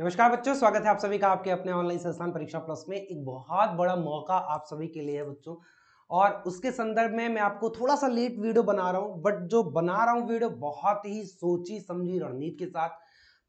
नमस्कार बच्चों स्वागत है आप सभी का आपके अपने ऑनलाइन संस्थान परीक्षा प्लस में एक बहुत बड़ा मौका आप सभी के लिए है बच्चों और उसके संदर्भ में मैं आपको थोड़ा सा लेट वीडियो बना रहा हूँ बट जो बना रहा हूँ वीडियो बहुत ही सोची समझी रणनीति के साथ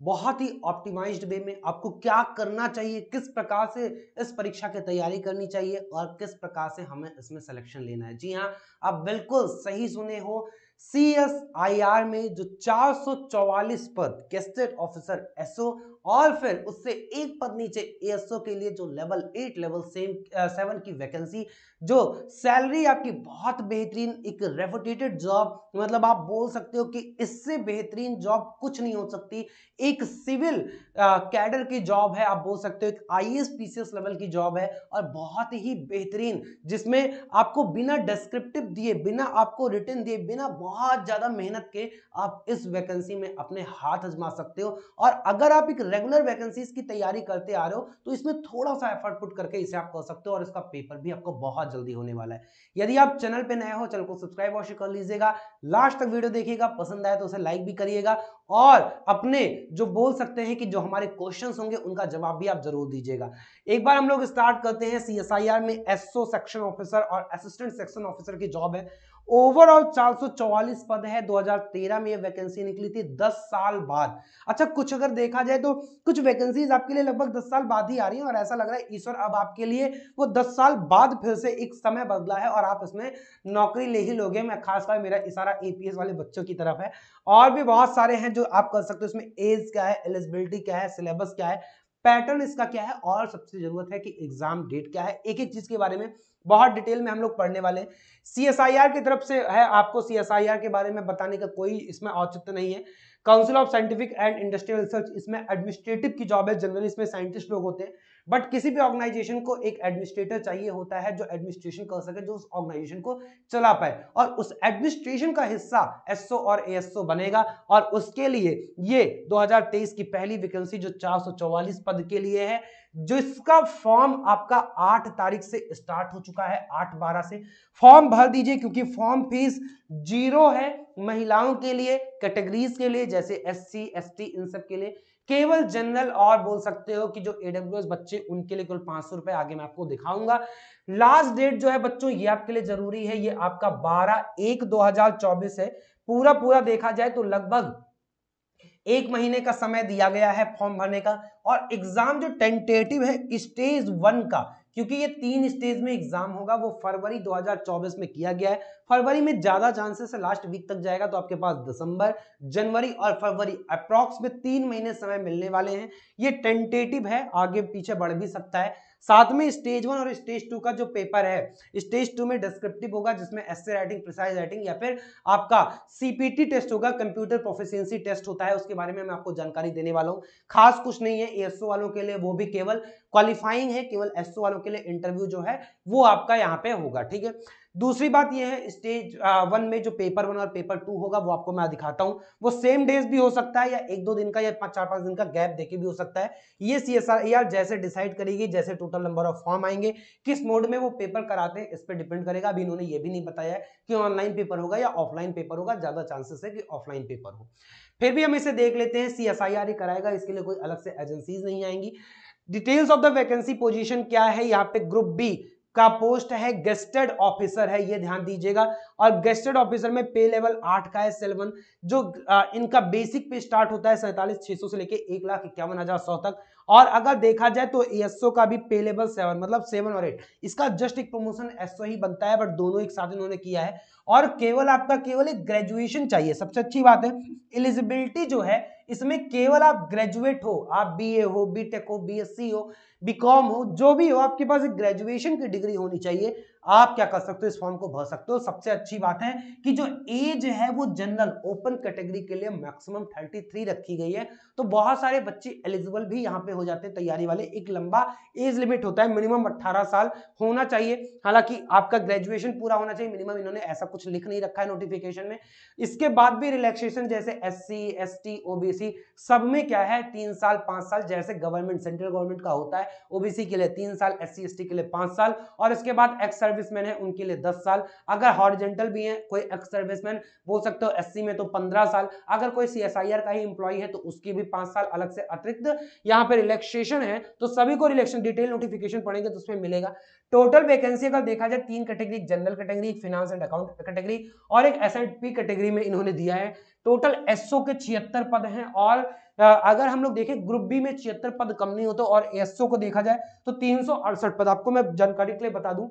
बहुत ही ऑप्टिमाइज्ड वे में आपको क्या करना चाहिए किस प्रकार से इस परीक्षा की तैयारी करनी चाहिए और किस प्रकार से हमें इसमें सिलेक्शन लेना है जी हाँ आप बिल्कुल सही सुने हो सी एस आई आर में जो 444 पद कैस्टेड ऑफिसर एसओ और फिर उससे एक पद नीचे एएसओ के लिए जो level eight level same seven की वैकेंसी जो सैलरी आपकी बहुत बेहतरीन एक रेपुटेटेड जॉब मतलब आप बोल सकते हो कि इससे बेहतरीन जॉब कुछ नहीं हो सकती एक सिविल कैडर की जॉब है आप बोल सकते हो एक आई एस लेवल की जॉब है और बहुत ही बेहतरीन जिसमें आपको बिना डिस्क्रिप्टिव दिए बिना आपको रिटर्न दिए बिना बहुत ज़्यादा मेहनत के आप इस वैकेंसी में अपने हाथ आजमा सकते हो और अगर आप एक रेगुलर वैकेंसीज की तैयारी करते आ रहे हो तो इसमें थोड़ा सा एफर्ट पुट करके इसे आप कर सकते हो और इसका पेपर भी आपको बहुत जल्दी होने वाला है यदि आप चैनल पर नए हो चैनल को सब्सक्राइब अवश्य कर लीजिएगा लास्ट तक वीडियो देखिएगा पसंद आए तो उसे लाइक भी करिएगा और अपने जो बोल सकते हैं कि जो हमारे क्वेश्चंस होंगे उनका जवाब भी आप जरूर दीजिएगा एक बार हम लोग स्टार्ट करते हैं सीएसआईआर में एसओ सेक्शन ऑफिसर और असिस्टेंट सेक्शन ऑफिसर की जॉब है ओवरऑल 444 पद है 2013 में ये वैकेंसी निकली थी 10 साल बाद अच्छा कुछ अगर देखा जाए तो कुछ वैकेंसीज आपके लिए लगभग 10 साल बाद ही आ रही हैं और ऐसा लग रहा है ईश्वर अब आपके लिए वो 10 साल बाद फिर से एक समय बदला है और आप इसमें नौकरी ले ही लोगे मैं खासकर मेरा इशारा एपीएस वाले बच्चों की तरफ है और भी बहुत सारे हैं जो आप कर सकते हो इसमें एज क्या है एलिजिबिलिटी क्या है सिलेबस क्या है पैटर्न इसका क्या है और सबसे जरूरत है कि एग्जाम डेट क्या है एक एक चीज के बारे में बहुत डिटेल में हम लोग पढ़ने वाले हैं सी की तरफ से है आपको सी के बारे में बताने का कोई इसमें औचित्य नहीं है council of scientific and industrial research इसमें एडमिनिस्ट्रेटिव की जॉब है जनरली इसमें साइंटिस्ट लोग होते हैं बट किसी भी ऑर्गेनाइजेशन को एक एडमिनिस्ट्रेटर चाहिए होता है जो एडमिनिस्ट्रेशन कर सके जो उस ऑर्गेनाइजेशन को चला पाए और उस एडमिनिस्ट्रेशन का हिस्सा एसओ और एएसओ बनेगा और उसके लिए ये 2023 की पहली वैकेंसी जो 444 पद के लिए है जिसका फॉर्म आपका आठ तारीख से स्टार्ट हो चुका है आठ बारह से फॉर्म भर दीजिए क्योंकि फॉर्म फीस जीरो है महिलाओं के लिए कैटेगरीज के लिए जैसे एस सी एस टी इन सब के लिए केवल जनरल और बोल सकते हो कि जो एडब्ल्यू बच्चे उनके लिए कुल पांच सौ रुपए आगे मैं आपको दिखाऊंगा लास्ट डेट जो है बच्चों ये आपके लिए जरूरी है ये आपका बारह एक दो हजार चौबीस है पूरा पूरा देखा जाए तो लगभग एक महीने का समय दिया गया है फॉर्म भरने का और एग्जाम जो टेंटेटिव है स्टेज वन का क्योंकि ये तीन स्टेज में एग्जाम होगा वो फरवरी 2024 में किया गया है फरवरी में ज्यादा चांसेस है लास्ट वीक तक जाएगा तो आपके पास दिसंबर जनवरी और फरवरी अप्रॉक्स में तीन महीने समय मिलने वाले हैं ये टेंटेटिव है आगे पीछे बढ़ भी सकता है साथ में स्टेज वन और स्टेज टू का जो पेपर है स्टेज टू में डिस्क्रिप्टिव होगा जिसमें एसए राइटिंग प्रिसाइज राइटिंग या फिर आपका सीपीटी टेस्ट होगा कंप्यूटर प्रोफिशियंसी टेस्ट होता है उसके बारे में मैं आपको जानकारी देने वाला हूँ खास कुछ नहीं है एसओ वालों के लिए वो भी केवल क्वालिफाइंग है केवल एसओ वालों के लिए इंटरव्यू जो है वो आपका यहाँ पे होगा ठीक है दूसरी बात यह है स्टेज वन में जो पेपर वन और पेपर टू होगा वो आपको मैं दिखाता हूं वो सेम डेज भी हो सकता है या एक दो दिन का या पांच चार पांच दिन का गैप देके भी हो सकता है ये सी एस आर जैसे डिसाइड करेगी जैसे टोटल नंबर ऑफ फॉर्म आएंगे किस मोड में वो पेपर कराते हैं इस पर डिपेंड करेगा अभी इन्होंने ये भी नहीं बताया कि ऑनलाइन पेपर होगा या ऑफलाइन पेपर होगा ज़्यादा चांसेस है कि ऑफलाइन पेपर हो फिर भी हम इसे देख लेते हैं सी एस आई आर ही कराएगा इसके लिए कोई अलग से एजेंसीज नहीं आएंगी details of the vacancy position क्या है यहाँ पे ग्रुप बी का पोस्ट है गेस्टेड ऑफिसर है ये ध्यान दीजिएगा और गेस्टेड ऑफिसर में पे लेवल आठ का है सेलवन जो आ, इनका बेसिक पे स्टार्ट होता है सैंतालीस छह से लेके एक लाख इक्यावन हजार सौ तक और अगर देखा जाए तो एसओ का भी पे लेवल सेवन मतलब सेवन और एट इसका जस्ट एक प्रमोशन एसओ ही बनता है बट दोनों एक साथ इन्होंने किया है और केवल आपका केवल एक ग्रेजुएशन चाहिए सबसे अच्छी बात है एलिजिबिलिटी जो है इसमें केवल आप ग्रेजुएट हो आप बीए हो बीटेक हो बीएससी हो बीकॉम हो जो भी हो आपके पास ग्रेजुएशन की डिग्री होनी चाहिए आप क्या कर सकते हो इस फॉर्म को भर सकते हो सबसे अच्छी बात है कि जो एज है वो जनरल ओपन कैटेगरी के लिए मैक्सिमम 33 रखी गई है तो बहुत सारे बच्चे एलिजिबल भी यहाँ पे हो जाते हैं तैयारी वाले एक लंबा एज लिमिट होता है मिनिमम 18 साल होना चाहिए हालांकि आपका ग्रेजुएशन पूरा होना चाहिए मिनिमम इन्होंने ऐसा कुछ लिख नहीं रखा है नोटिफिकेशन में इसके बाद भी रिलैक्सेशन जैसे S C S T OBC सब में क्या है तीन साल पांच साल जैसे गवर्नमेंट सेंट्रल गवर्नमेंट का होता है ओबीसी के लिए तीन साल एस सी के लिए पांच साल और इसके बाद एक्सर सर्विसमैन है उनके लिए दस साल अगर हॉरिजेंटल भी है कोई एक्स सर्विसमैन बोल सकते हो एससी में तो पंद्रह साल अगर कोई सी का ही इंप्लॉय है तो उसकी भी पांच साल अलग से अतिरिक्त यहाँ पे रिलैक्सेशन है तो सभी को रिलेक्शन डिटेल नोटिफिकेशन पड़ेंगे तो उसमें मिलेगा टोटल वैकेंसी अगर देखा जाए तीन category general category finance and account category और एक एस कैटेगरी में इन्होंने दिया है टोटल एसओ के छिहत्तर पद हैं और अगर हम लोग देखें ग्रुप बी में छिहत्तर पद कम नहीं होते और एसओ को देखा जाए तो तीन पद आपको मैं जानकारी के लिए बता दूं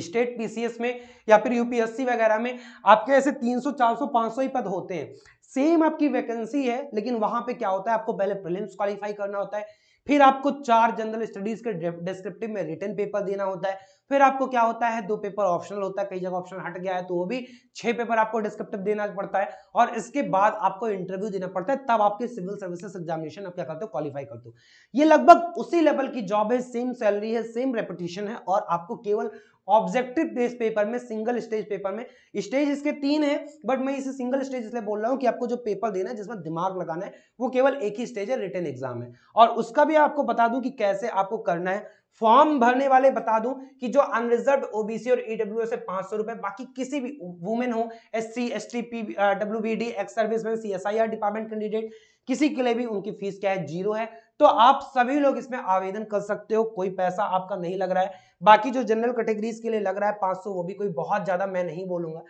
स्टेट पीसीएस में या फिर यूपीएससी वगैरह में आपके ऐसे 300, 400, 500 ही पद होते हैं सेम आपकी वैकेंसी है लेकिन वहां पे क्या होता है आपको पहले प्रिलिम्स क्वालिफाई करना होता है फिर आपको चार जनरल स्टडीज के डिस्क्रिप्टिव में रिटर्न पेपर देना होता है फिर आपको क्या होता है दो पेपर ऑप्शनल होता है कई जगह ऑप्शन हट गया है तो वो भी छह पेपर आपको डिस्क्रिप्टिव देना पड़ता है और इसके बाद आपको इंटरव्यू देना पड़ता है तब आपके सिविल सर्विसेज एग्जामिनेशन आप क्या करते हो क्वालिफाई करते हो ये लगभग उसी लेवल की जॉब है सेम सैलरी है सेम रेपुटेशन है और आपको केवल ऑब्जेक्टिव बेस पेपर में सिंगल स्टेज पेपर में स्टेज इसके तीन है बट मैं इसे सिंगल स्टेज इसलिए बोल रहा हूँ कि आपको जो पेपर देना है जिसमें दिमाग लगाना है वो केवल एक ही स्टेज है रिटर्न एग्जाम है और उसका भी आपको बता दूं कि कैसे आपको करना है फॉर्म भरने वाले बता दूं कि जो अनरिजर्व ओबीसी और ईडब्ल्यू से पांच सौ रुपए बाकी किसी भी वुमेन हो S C S T P W B D ex serviceman C S I R department candidate किसी के लिए भी उनकी फीस क्या है जीरो है तो आप सभी लोग इसमें आवेदन कर सकते हो कोई पैसा आपका नहीं लग रहा है बाकी जो जनरल कैटेगरीज के लिए लग रहा है पांच सौ वो भी कोई बहुत ज्यादा मैं नहीं बोलूंगा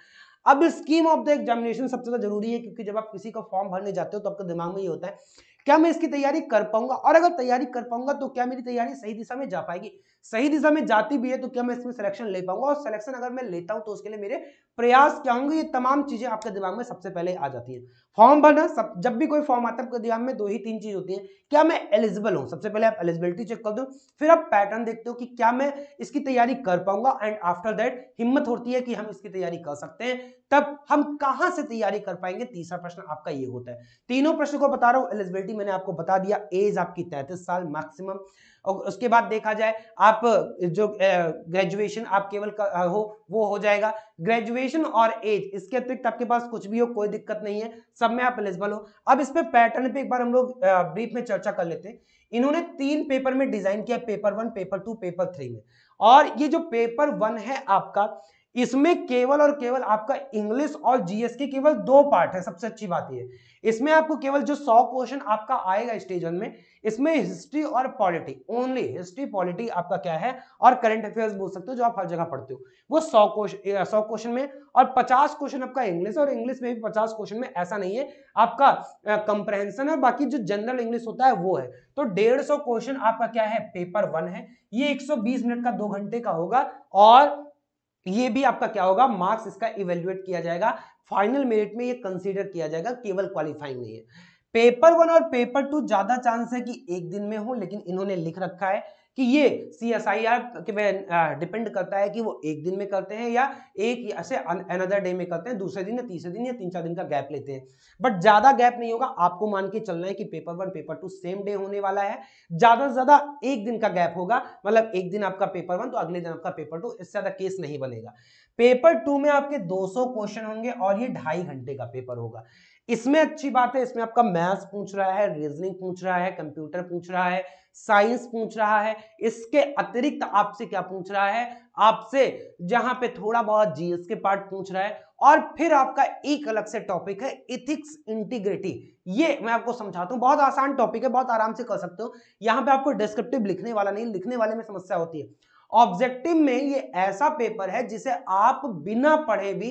अब स्कीम ऑफ द एग्जामिनेशन सबसे ज्यादा जरूरी है क्योंकि जब आप किसी का फॉर्म भरने जाते हो तो आपका दिमाग में ये होता है क्या मैं इसकी तैयारी कर पाऊंगा और अगर तैयारी कर पाऊंगा तो क्या मेरी तैयारी सही दिशा में जा पाएगी सही दिशा में जाती भी है तो क्या मैं इसमें सिलेक्शन ले पाऊंगा और सिलेक्शन अगर मैं लेता हूं तो उसके लिए मेरे प्रयास क्या होंगे ये तमाम चीजें आपके दिमाग में सबसे पहले आ जाती है फॉर्म भरना सब जब भी कोई फॉर्म आता है आपके दिमाग में दो ही तीन चीज होती है क्या मैं एलिजिबल हूं सबसे पहले आप एलिजिबिलिटी चेक कर दो फिर आप पैटर्न देखते हो कि क्या मैं इसकी तैयारी कर पाऊंगा एंड आफ्टर दैट हिम्मत होती है कि हम इसकी तैयारी कर सकते हैं तब हम कहां से तैयारी कर पाएंगे तीसरा प्रश्न आपका ये होता है तीनों प्रश्न को बता रहा हूं एलिजिबिलिटी मैंने आपको बता दिया एज आपकी तैतीस साल मैक्सिमम और उसके बाद देखा जाए आप जो ग्रेजुएशन आप केवल हो वो हो जाएगा ग्रेजुएशन और एज इसके अतिरिक्त आपके पास कुछ भी हो कोई दिक्कत नहीं है सब में आप एलिजिबल हो अब इस पर पैटर्न पे एक बार हम लोग ब्रीफ में चर्चा कर लेते हैं इन्होंने तीन पेपर में डिजाइन किया paper one paper two paper three में और ये जो पेपर वन है आपका इसमें केवल और केवल आपका इंग्लिश और जीएस के केवल दो पार्ट है सबसे अच्छी बात यह इसमें आपको केवल जो सौ क्वेश्चन आपका आएगा स्टेज वन में इसमें हिस्ट्री और पॉलिटी ओनली हिस्ट्री पॉलिटी आपका क्या है और करंट अफेयर्स बोल सकते हो जो आप हर जगह पढ़ते हो वो सौ क्वेश्चन सौ क्वेश्चन में और पचास क्वेश्चन आपका इंग्लिश और इंग्लिश में भी पचास क्वेश्चन में ऐसा नहीं है आपका कंप्रहेंसन और बाकी जो जनरल इंग्लिश होता है वो है तो डेढ़ क्वेश्चन आपका क्या है पेपर वन है ये एक मिनट का दो घंटे का होगा और ये भी आपका क्या होगा मार्क्स इसका इवेल्युएट किया जाएगा फाइनल मेरिट में ये कंसीडर किया जाएगा केवल क्वालिफाइंग नहीं है पेपर वन और पेपर टू ज्यादा चांस है कि एक दिन में हो लेकिन इन्होंने लिख रखा है कि ये सी एस आई आर के डिपेंड करता है कि वो एक दिन में करते हैं या एक ऐसे अनदर डे में करते हैं दूसरे दिन या तीसरे दिन या तीन चार दिन का गैप लेते हैं बट ज़्यादा गैप नहीं होगा आपको मान के चलना है कि paper one paper two same day होने वाला है ज़्यादा से ज़्यादा एक दिन का गैप होगा मतलब एक दिन आपका पेपर वन तो अगले दिन आपका पेपर टू इससे ज़्यादा केस नहीं बनेगा पेपर टू में आपके सौ क्वेश्चन होंगे और ये ढाई घंटे का पेपर होगा इसमें अच्छी बात है इसमें आपका मैथ्स पूछ रहा है रीजनिंग पूछ रहा है कंप्यूटर पूछ रहा है साइंस पूछ रहा है इसके अतिरिक्त आपसे क्या पूछ रहा है आपसे जहां पे थोड़ा बहुत जीएस के पार्ट पूछ रहा है और फिर आपका एक अलग से टॉपिक है इथिक्स इंटीग्रिटी ये मैं आपको समझाता हूँ बहुत आसान टॉपिक है बहुत आराम से कर सकते हो यहाँ पे आपको डिस्क्रिप्टिव लिखने वाला नहीं लिखने वाले में समस्या होती है ऑब्जेक्टिव में ये ऐसा पेपर है जिसे आप बिना पढ़े भी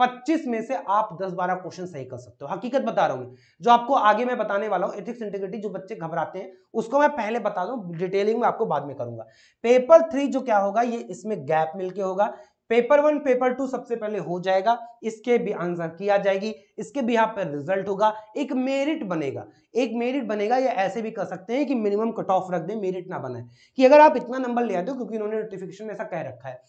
25 में से आप 10-12 क्वेश्चन सही कर सकते हो हकीकत बता रहा हूं जो आपको आगे मैं बताने वाला हूं एथिक्स इंटीग्रिटी जो बच्चे घबराते हैं उसको मैं पहले बता दूं डिटेलिंग में आपको बाद में करूंगा पेपर थ्री जो क्या होगा ये इसमें गैप मिलके होगा पेपर वन पेपर टू सबसे पहले हो जाएगा इसके भी आंसर किया जाएगी इसके भी यहाँ पर रिजल्ट होगा एक मेरिट बनेगा एक मेरिट बनेगा या ऐसे भी कर सकते हैं कि मिनिमम कट ऑफ रख दें मेरिट ना बनाए कि अगर आप इतना नंबर ले आते हो क्योंकि इन्होंने नोटिफिकेशन में ऐसा कह रखा है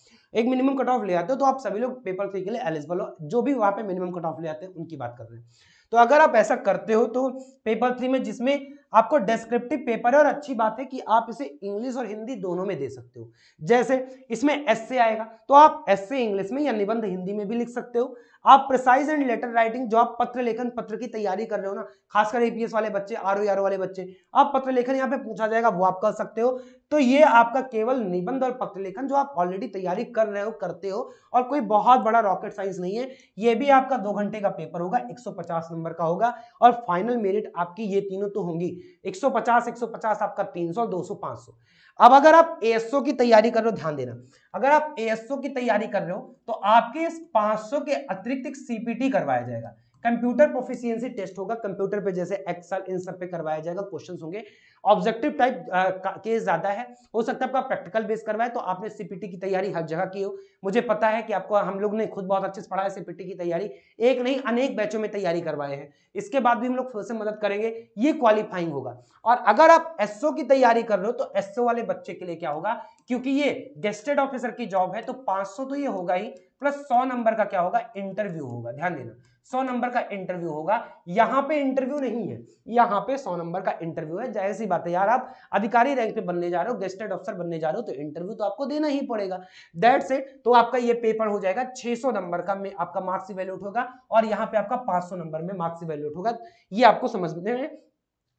एक मिनिमम कट ऑफ ले आते हो तो आप सभी लोग पेपर थ्री के लिए एलिजिबल हो जो भी वहाँ पर मिनिमम कट ऑफ ले आते हैं उनकी बात कर रहे हैं तो अगर आप ऐसा करते हो तो पेपर थ्री में जिसमें आपको डेस्क्रिप्टिव पेपर है और अच्छी बात है कि आप इसे इंग्लिश और हिंदी दोनों में दे सकते हो जैसे इसमें एस से आएगा तो आप एस से इंग्लिश में या निबंध हिंदी में भी लिख सकते हो आप प्रिसाइज एंड लेटर राइटिंग जो आप पत्र लेखन पत्र की तैयारी कर रहे हो ना खासकर एपीएस वाले बच्चे आर e वाले बच्चे आप पत्र लेखन यहाँ पे पूछा जाएगा वो आप कर सकते हो तो ये आपका केवल निबंध और पत्र लेखन जो आप ऑलरेडी तैयारी कर रहे हो करते हो और कोई बहुत बड़ा रॉकेट साइंस नहीं है ये भी आपका दो घंटे का पेपर होगा 150 नंबर का होगा और फाइनल मेरिट आपकी ये तीनों तो होंगी 150 150 आपका 300 200 500 अब अगर आप एएसओ की तैयारी कर रहे हो ध्यान देना अगर आप ए की तैयारी कर रहे हो तो आपके इस पांच के अतिरिक्त सीपीटी करवाया जाएगा कंप्यूटर प्रोफिशियंसी टेस्ट होगा कंप्यूटर पे जैसे एक्सल इन सब पे करवाया जाएगा क्वेश्चंस होंगे ऑब्जेक्टिव टाइप केस ज़्यादा है हो सकता है आपका प्रैक्टिकल बेस करवाए तो आपने सीपीटी की तैयारी हर जगह की हो मुझे पता है कि आपको हम लोग ने खुद बहुत अच्छे से पढ़ा है सीपीटी की तैयारी एक नहीं अनेक बैचों में तैयारी करवाए हैं इसके बाद भी हम लोग फिर से मदद करेंगे ये क्वालिफाइंग होगा और अगर आप एसओ की तैयारी कर रहे हो तो एसओ वाले बच्चे के लिए क्या होगा क्योंकि ये गेस्टेड ऑफिसर की जॉब है तो पांच तो ये होगा ही प्लस सौ नंबर का क्या होगा इंटरव्यू होगा ध्यान देना सौ नंबर का इंटरव्यू होगा यहाँ पे इंटरव्यू नहीं है यहाँ पे सौ नंबर का इंटरव्यू है जाहिर सी बात है यार आप अधिकारी रैंक पे बनने जा रहे हो गेस्टेड अफसर बनने जा रहे हो तो इंटरव्यू तो आपको देना ही पड़ेगा दैट से तो आपका ये पेपर हो जाएगा सौ नंबर का में आपका मार्क्स इवेल्यूट होगा और यहाँ पे आपका सौ नंबर में मार्क्स इवेल्यूट होगा ये आपको समझने में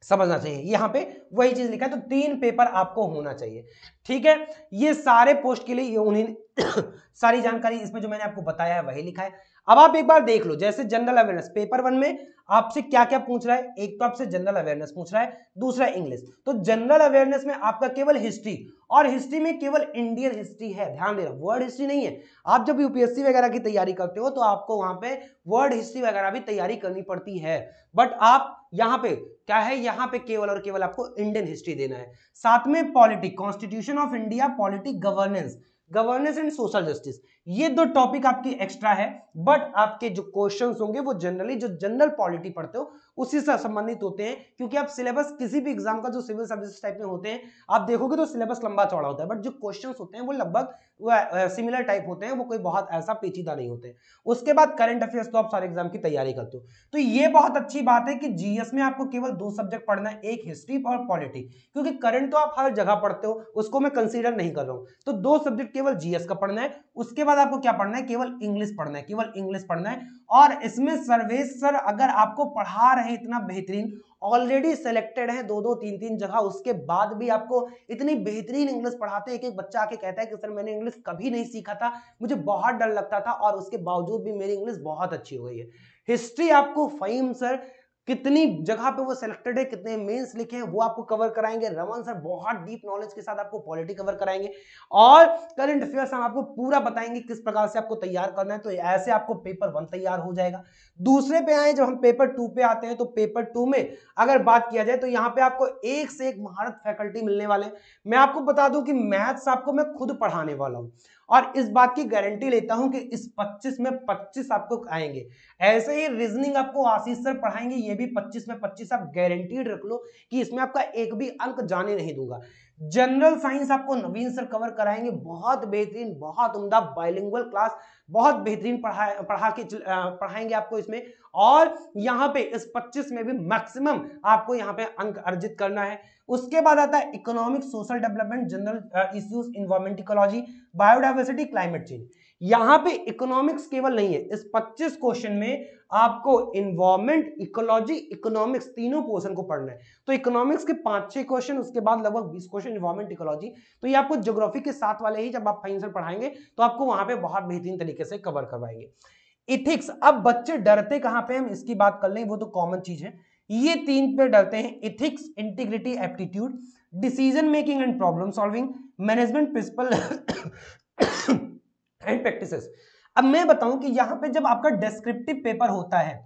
समझना चाहिए यहाँ पे वही चीज लिखा है तो तीन पेपर आपको होना चाहिए ठीक है ये सारे पोस्ट के लिए ये उन्हें सारी जानकारी इसमें जो मैंने आपको बताया है वही लिखा है अब आप एक बार देख लो जैसे जनरल अवेयरनेस पेपर वन में आपसे क्या क्या पूछ रहा है एक तो आपसे जनरल अवेयरनेस पूछ रहा है दूसरा इंग्लिश तो जनरल अवेयरनेस में आपका केवल हिस्ट्री और हिस्ट्री में केवल इंडियन हिस्ट्री है ध्यान रहा वर्ल्ड हिस्ट्री नहीं है आप जब यूपीएससी वगैरह की तैयारी करते हो तो आपको वहां पे वर्ल्ड हिस्ट्री वगैरह भी तैयारी करनी पड़ती है बट आप यहाँ पे क्या है यहाँ पे केवल और केवल आपको इंडियन हिस्ट्री देना है साथ में politic constitution of India politic governance governance and social justice ये दो टॉपिक आपकी एक्स्ट्रा है बट आपके जो क्वेश्चन होंगे वो जनरली जो जनरल पॉलिटी पढ़ते हो उसी से संबंधित होते हैं क्योंकि आप सिलेबस किसी भी एग्जाम का जो सिविल सर्विस टाइप में होते हैं आप देखोगे तो सिलेबस लंबा चौड़ा होता है बट जो क्वेश्चन होते हैं वो लगभग सिमिलर टाइप होते हैं वो कोई बहुत ऐसा पेचीदा नहीं होते उसके बाद करंट अफेयर्स तो आप सारे एग्जाम की तैयारी करते हो तो ये बहुत अच्छी बात है कि जीएस में आपको केवल दो सब्जेक्ट पढ़ना है एक हिस्ट्री और पॉलिटिक क्योंकि करंट तो आप हर जगह पढ़ते हो उसको मैं कंसिडर नहीं कर रहा हूँ तो दो सब्जेक्ट केवल जीएस का पढ़ना है उसके बाद बाद आपको क्या पढ़ना है केवल इंग्लिश पढ़ना है केवल इंग्लिश पढ़ना है और इसमें सर्वेश सर अगर आपको पढ़ा रहे इतना बेहतरीन ऑलरेडी सेलेक्टेड है दो दो तीन तीन जगह उसके बाद भी आपको इतनी बेहतरीन इंग्लिश पढ़ाते हैं एक एक बच्चा आके कहता है कि सर मैंने इंग्लिश कभी नहीं सीखा था मुझे बहुत डर लगता था और उसके बावजूद भी मेरी इंग्लिश बहुत अच्छी हुई है हिस्ट्री आपको फहीम सर कितनी जगह पे वो सिलेक्टेड है कितने मेंस लिखे हैं वो आपको कवर कराएंगे रमन सर बहुत डीप नॉलेज के साथ आपको पॉलिटी कवर कराएंगे और करंट अफेयर्स हम आपको पूरा बताएंगे किस प्रकार से आपको तैयार करना है तो ऐसे आपको पेपर वन तैयार हो जाएगा दूसरे पे आए जब हम पेपर टू पे आते हैं तो पेपर टू में अगर बात किया जाए तो यहाँ पे आपको एक से एक महारत फैकल्टी मिलने वाले मैं आपको बता दूं कि मैथ्स आपको मैं खुद पढ़ाने वाला हूँ और इस बात की गारंटी लेता हूं कि इस 25 में 25 आपको आएंगे ऐसे ही रीजनिंग आपको आशीष सर पढ़ाएंगे ये भी 25 में 25 आप गारंटीड रख लो कि इसमें आपका एक भी अंक जाने नहीं दूंगा जनरल साइंस आपको नवीन सर कवर कराएंगे बहुत बेहतरीन बहुत उमदा बाइलिंगुअल क्लास बहुत बेहतरीन पढ़ा पढ़ा के पढ़ाएंगे आपको इसमें और यहाँ पे इस 25 में भी मैक्सिमम आपको यहाँ पे अंक अर्जित करना है उसके बाद आता है economic social development general issues environment ecology biodiversity climate change यहां पे इकोनॉमिक्स केवल नहीं है इस 25 क्वेश्चन में आपको इन्वायरमेंट इकोलॉजी इकोनॉमिक्स तीनों पोर्शन को पढ़ना है तो इकोनॉमिक्स के पांच छह क्वेश्चन उसके बाद लगभग बीस क्वेश्चन इन्वायरमेंट इकोलॉजी तो ये आपको ज्योग्राफी के साथ वाले ही जब आप फाइनसर पढ़ाएंगे तो आपको वहां पर बहुत बेहतरीन तरीके से कवर करवाएंगे इथिक्स अब बच्चे डरते कहां पे हम इसकी बात कर लें वो तो कॉमन चीज है ये तीन पे डरते हैं ethics integrity aptitude decision making and problem solving management principle and practices अब मैं बताऊं कि यहां पे जब आपका डिस्क्रिप्टिव पेपर होता है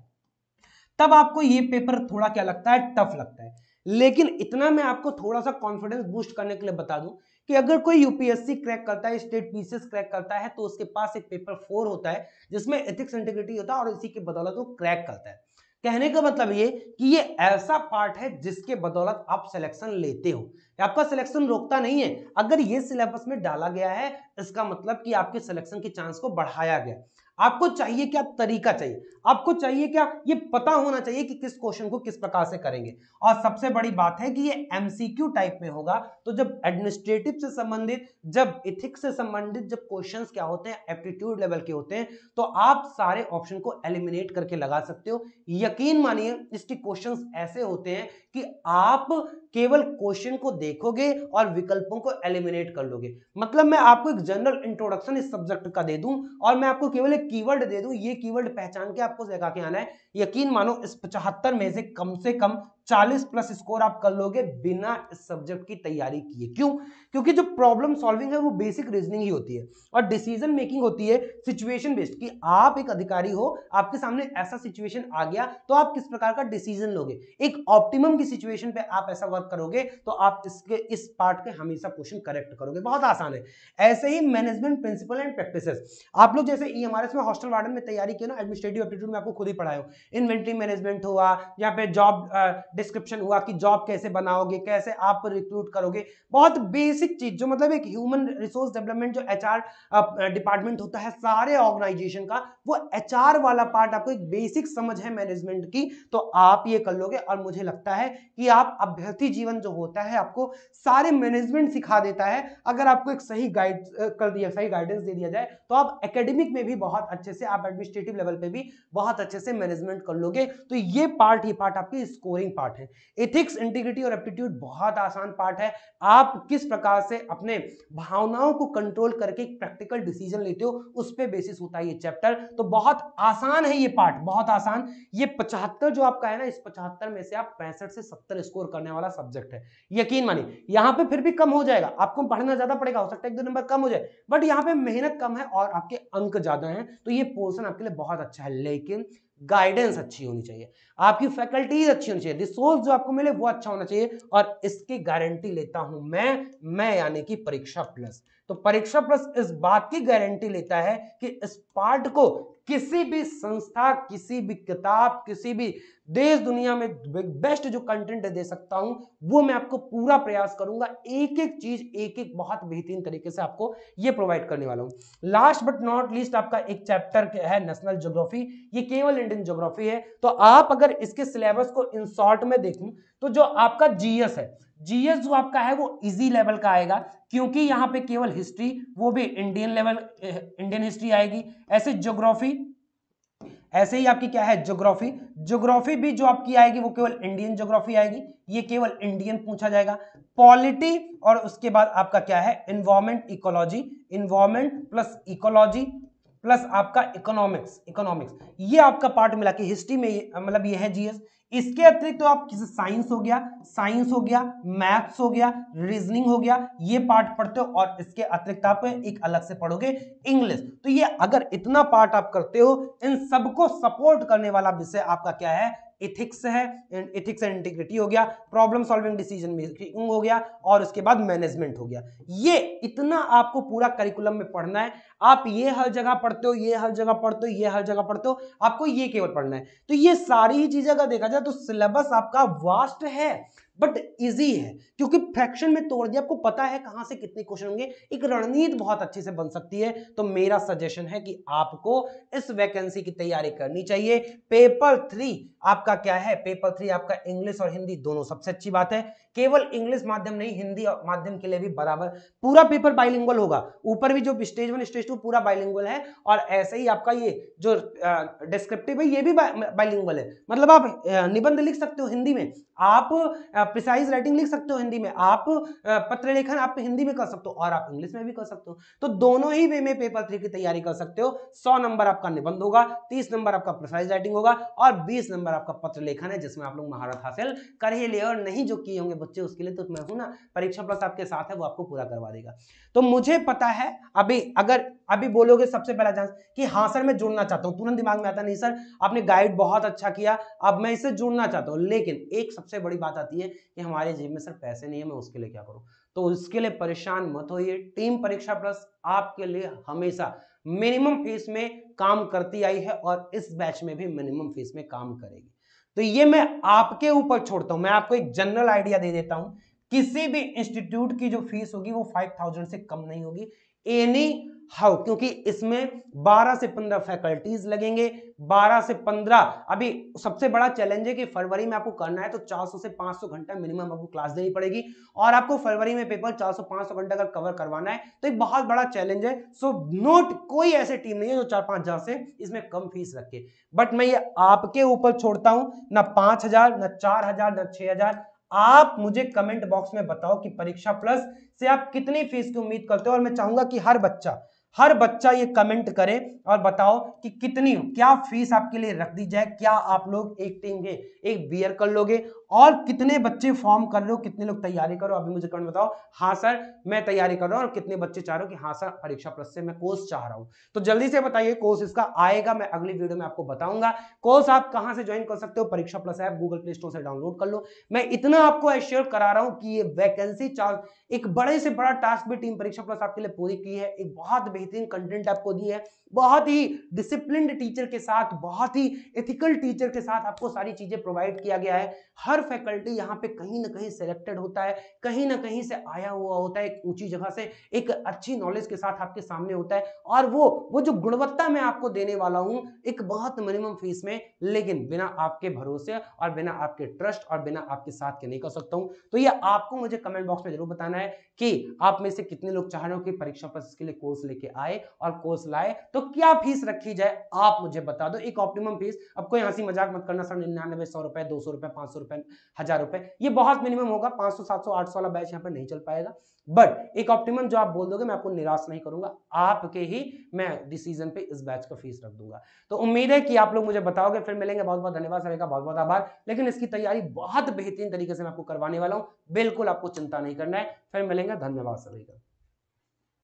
तब आपको ये पेपर थोड़ा क्या लगता है टफ लगता है लेकिन इतना मैं आपको थोड़ा सा कॉन्फिडेंस बूस्ट करने के लिए बता दूं कि अगर कोई यूपीएससी क्रैक करता है स्टेट पीसीएस क्रैक करता है तो उसके पास एक पेपर फोर होता है जिसमें एथिक्स इंटीग्रिटी होता है और इसी के बदौलत वो क्रैक करता है कहने का मतलब ये कि ये ऐसा पार्ट है जिसके बदौलत आप सिलेक्शन लेते हो आपका सिलेक्शन रोकता नहीं है अगर ये सिलेबस में डाला गया है इसका मतलब कि आपके सिलेक्शन के चांस को बढ़ाया गया आपको चाहिए क्या तरीका चाहिए आपको चाहिए क्या ये पता होना चाहिए कि किस क्वेश्चन को किस प्रकार से करेंगे और सबसे बड़ी बात है कि ये एमसीक्यू टाइप में होगा तो जब एडमिनिस्ट्रेटिव से संबंधित जब इथिक्स से संबंधित जब क्वेश्चन क्या होते हैं एप्टीट्यूड लेवल के होते हैं तो आप सारे ऑप्शन को एलिमिनेट करके लगा सकते हो यकीन मानिए इसके क्वेश्चन ऐसे होते हैं कि आप केवल क्वेश्चन को देखोगे और विकल्पों को एलिमिनेट कर लोगे मतलब मैं आपको एक जनरल इंट्रोडक्शन इस सब्जेक्ट का दे दूं और मैं आपको केवल एक कीवर्ड दे दूं ये कीवर्ड पहचान के आप आपको जगह के आना है यकीन मानो इस पचहत्तर में से कम से कम 40 प्लस स्कोर आप कर लोगे बिना इस सब्जेक्ट की तैयारी किए क्यों क्योंकि जो प्रॉब्लम सॉल्विंग है वो बेसिक रीजनिंग ही होती है और डिसीजन मेकिंग होती है सिचुएशन बेस्ड कि आप एक अधिकारी हो आपके सामने ऐसा सिचुएशन आ गया तो आप किस प्रकार का डिसीजन लोगे एक ऑप्टिमम की सिचुएशन पे आप ऐसा वर्क करोगे तो आप इसके इस पार्ट के हमेशा क्वेश्चन करेक्ट करोगे बहुत आसान है ऐसे ही मैनेजमेंट प्रिंसिपल एंड प्रैक्टिस आप लोग जैसे ई e में हॉस्टल वार्डन में तैयारी किया ना एडमिनिस्ट्रेटिव एप्टीट्यूड में आपको खुद ही पढ़ाया इन्वेंट्री मैनेजमेंट हुआ यहाँ पे जॉब डिस्क्रिप्शन हुआ कि जॉब कैसे बनाओगे कैसे आप रिक्रूट करोगे बहुत बेसिक चीज जो मतलब एक ह्यूमन रिसोर्स डेवलपमेंट जो एच डिपार्टमेंट होता है सारे ऑर्गेनाइजेशन का वो एच वाला पार्ट आपको एक बेसिक समझ है मैनेजमेंट की तो आप ये कर लोगे और मुझे लगता है कि आप अभ्यर्थी जीवन जो होता है आपको सारे मैनेजमेंट सिखा देता है अगर आपको एक सही गाइड कर दिया सही गाइडेंस दे दिया जाए तो आप एकेडमिक में भी बहुत अच्छे से आप एडमिनिस्ट्रेटिव लेवल पे भी बहुत अच्छे से मैनेजमेंट कर लोगे तो ये पार्ट ही पार्ट आपकी स्कोरिंग पार्ट पार्ट है एथिक्स इंटीग्रिटी और एप्टीट्यूड बहुत आसान पार्ट है आप किस प्रकार से अपने भावनाओं को कंट्रोल करके एक प्रैक्टिकल डिसीजन लेते हो उस पर बेसिस होता है ये चैप्टर तो बहुत आसान है ये पार्ट बहुत आसान ये पचहत्तर जो आपका है ना इस पचहत्तर में से आप पैंसठ से सत्तर स्कोर करने वाला सब्जेक्ट है यकीन मानिए यहाँ पे फिर भी कम हो जाएगा आपको पढ़ना ज्यादा पड़ेगा हो सकता है एक दो नंबर कम हो जाए बट यहाँ पे मेहनत कम है और आपके अंक ज्यादा है तो ये पोर्सन आपके लिए बहुत अच्छा है लेकिन गाइडेंस अच्छी होनी चाहिए आपकी फैकल्टीज अच्छी होनी चाहिए रिसोर्स जो आपको मिले वो अच्छा होना चाहिए और इसकी गारंटी लेता हूं मैं मैं यानी कि परीक्षा प्लस तो परीक्षा प्लस इस बात की गारंटी लेता है कि इस पार्ट को किसी भी संस्था किसी भी किताब किसी भी देश दुनिया में बेस्ट जो कंटेंट दे सकता हूं वो मैं आपको पूरा प्रयास करूंगा एक एक चीज एक एक बहुत बेहतरीन तरीके से आपको ये प्रोवाइड करने वाला हूं लास्ट बट नॉट लीस्ट आपका एक चैप्टर है नेशनल ज्योग्राफी ये केवल इंडियन ज्योग्राफी है तो आप अगर इसके सिलेबस को इन शॉर्ट में देखू तो जो आपका जीएस है जीएस जो आपका है वो इजी लेवल का आएगा क्योंकि यहां पे केवल हिस्ट्री वो भी इंडियन लेवल इंडियन हिस्ट्री आएगी ऐसे ज्योग्राफी ऐसे ही आपकी क्या है ज्योग्राफी ज्योग्राफी भी जो आपकी आएगी वो केवल इंडियन ज्योग्राफी आएगी ये केवल इंडियन पूछा जाएगा पॉलिटी और उसके बाद आपका क्या है environment ecology environment plus ecology plus आपका इकोनॉमिक्स इकोनॉमिक्स ये आपका पार्ट मिला के हिस्ट्री में मतलब ये है जीएस इसके अतिरिक्त तो आप किसी साइंस हो गया साइंस हो गया मैथ्स हो गया रीजनिंग हो गया ये पार्ट पढ़ते हो और इसके अतिरिक्त आप एक अलग से पढ़ोगे इंग्लिश तो ये अगर इतना पार्ट आप करते हो इन सबको सपोर्ट करने वाला विषय आपका क्या है इथिक्स है इथिक्स एंड इंटीग्रिटी हो गया प्रॉब्लम सॉल्विंग डिसीजन मेकिंग हो गया और उसके बाद मैनेजमेंट हो गया ये इतना आपको पूरा करिकुलम में पढ़ना है आप ये हर जगह पढ़ते हो ये हर जगह पढ़ते हो ये हर जगह पढ़ते हो आपको ये केवल पढ़ना है तो ये सारी ही चीज़ें अगर देखा जाए तो सिलेबस आपका वास्ट है बट इजी है क्योंकि फ्रैक्शन में तोड़ दिया आपको पता है कहां से कितने क्वेश्चन होंगे एक रणनीति बहुत अच्छे से बन सकती है तो मेरा सजेशन है कि आपको इस वैकेंसी की तैयारी करनी चाहिए पेपर थ्री आपका क्या है पेपर थ्री आपका इंग्लिश और हिंदी दोनों सबसे अच्छी बात है केवल इंग्लिश माध्यम नहीं हिंदी माध्यम के लिए भी बराबर पूरा पेपर बाइलिंगल होगा ऊपर भी जो स्टेज वन स्टेज टू पूरा बाइलिंगल है और ऐसे ही आपका ये जो डिस्क्रिप्टिव है ये भी बाइलिंगल है मतलब आप निबंध लिख सकते हो हिंदी में आप प्रिसाइज राइटिंग लिख सकते हो हिंदी में आप पत्र लेखन आप हिंदी में कर सकते हो और आप इंग्लिश में भी कर सकते हो तो दोनों ही वे में पेपर थ्री की तैयारी कर सकते हो सौ नंबर आपका निबंध होगा तीस नंबर आपका प्रिसाइज राइटिंग होगा और बीस नंबर आपका पत्र लेखन है जिसमें आप लोग महारत हासिल कर ही ले और नहीं जो किए होंगे बच्चे उसके लिए तो मैं हूं ना परीक्षा प्लस आपके साथ है वो आपको पूरा करवा देगा तो मुझे पता है अभी अगर अभी बोलोगे सबसे पहला चांस कि हाँ सर मैं जुड़ना चाहता हूँ तुरंत दिमाग में आता नहीं सर आपने गाइड बहुत अच्छा किया अब मैं इसे जुड़ना चाहता हूँ लेकिन एक सबसे बड़ी बात आती है कि हमारे जेब में सर पैसे नहीं है मैं उसके लिए क्या करूँ तो उसके लिए परेशान मत होइए टीम परीक्षा प्लस आपके लिए हमेशा मिनिमम फीस में काम करती आई है और इस बैच में भी मिनिमम फीस में काम करेगी तो ये मैं आपके ऊपर छोड़ता हूँ मैं आपको एक जनरल आइडिया दे देता हूँ किसी भी इंस्टीट्यूट की जो फीस होगी वो फाइव से कम नहीं होगी एनी हाउ क्योंकि इसमें 12 से 15 फैकल्टीज लगेंगे 12 से 15 अभी सबसे बड़ा चैलेंज है कि फरवरी में आपको करना है तो 400 से 500 घंटा मिनिमम आपको क्लास देनी पड़ेगी और आपको फरवरी में पेपर 400-500 घंटा का कवर करवाना है तो एक बहुत बड़ा चैलेंज है सो नोट कोई ऐसे टीम नहीं है जो चार पांच हजार से इसमें कम फीस रखे बट मैं ये आपके ऊपर छोड़ता हूं ना पांच हजार ना चार हजार ना छह आप मुझे कमेंट बॉक्स में बताओ कि परीक्षा प्लस से आप कितनी फीस की उम्मीद करते हो और मैं चाहूंगा कि हर बच्चा हर बच्चा ये कमेंट करे और बताओ कि कितनी क्या फीस आपके लिए रख दी जाए क्या आप लोग एक टीम एक बियर कर लोगे और कितने बच्चे फॉर्म कर रहे हो कितने लोग तैयारी करो अभी मुझे कमेंट बताओ हाँ सर मैं तैयारी कर रहा हूँ और कितने बच्चे चाह रहे हो कि हाँ सर परीक्षा प्लस से मैं कोर्स चाह रहा हूँ तो जल्दी से बताइए कोर्स इसका आएगा मैं अगली वीडियो में आपको बताऊंगा कोर्स आप कहाँ से ज्वाइन कर सकते हो परीक्षा plus app Google Play Store से डाउनलोड कर लो मैं इतना आपको एश्योर करा रहा हूँ कि ये वैकेंसी एक बड़े से बड़ा टास्क भी टीम परीक्षा प्लस आपके लिए पूरी की है एक बहुत बेहतरीन कंटेंट आपको दी है बहुत ही डिसिप्लिन टीचर के साथ बहुत ही एथिकल टीचर के साथ आपको सारी चीजें प्रोवाइड किया गया है हर हर फैकल्टी यहाँ पे कहीं ना कहीं सेलेक्टेड होता है कहीं ना कहीं से आया हुआ होता है एक ऊंची जगह से एक अच्छी नॉलेज के साथ आपके सामने होता है और वो वो जो गुणवत्ता मैं आपको देने वाला हूँ एक बहुत मिनिमम फीस में लेकिन बिना आपके भरोसे और बिना आपके ट्रस्ट और बिना आपके साथ के नहीं कर सकता हूँ तो ये आपको मुझे कमेंट बॉक्स में जरूर बताना है कि आप में से कितने लोग चाह रहे हो कि परीक्षा पर इसके लिए कोर्स लेके आए और कोर्स लाए तो क्या फीस रखी जाए आप मुझे बता दो एक ऑप्टिमम फीस आपको यहाँ से मजाक मत करना सर निन्यानवे सौ रुपए दो सौ रुपए पांच सौ रुपए हजार रुपए ये बहुत मिनिमम होगा 500 700 800 वाला बैच यहाँ पे नहीं चल पाएगा बट एक ऑप्टिमम जो आप बोल दोगे मैं आपको निराश नहीं करूंगा आपके ही मैं डिसीजन पे इस बैच का फीस रख दूंगा तो उम्मीद है कि आप लोग मुझे बताओगे फिर मिलेंगे बहुत बहुत धन्यवाद सभी का बहुत बहुत आभार लेकिन इसकी तैयारी बहुत बेहतरीन तरीके से मैं आपको करवाने वाला हूँ बिल्कुल आपको चिंता नहीं करना है फिर मिलेंगे धन्यवाद सभी का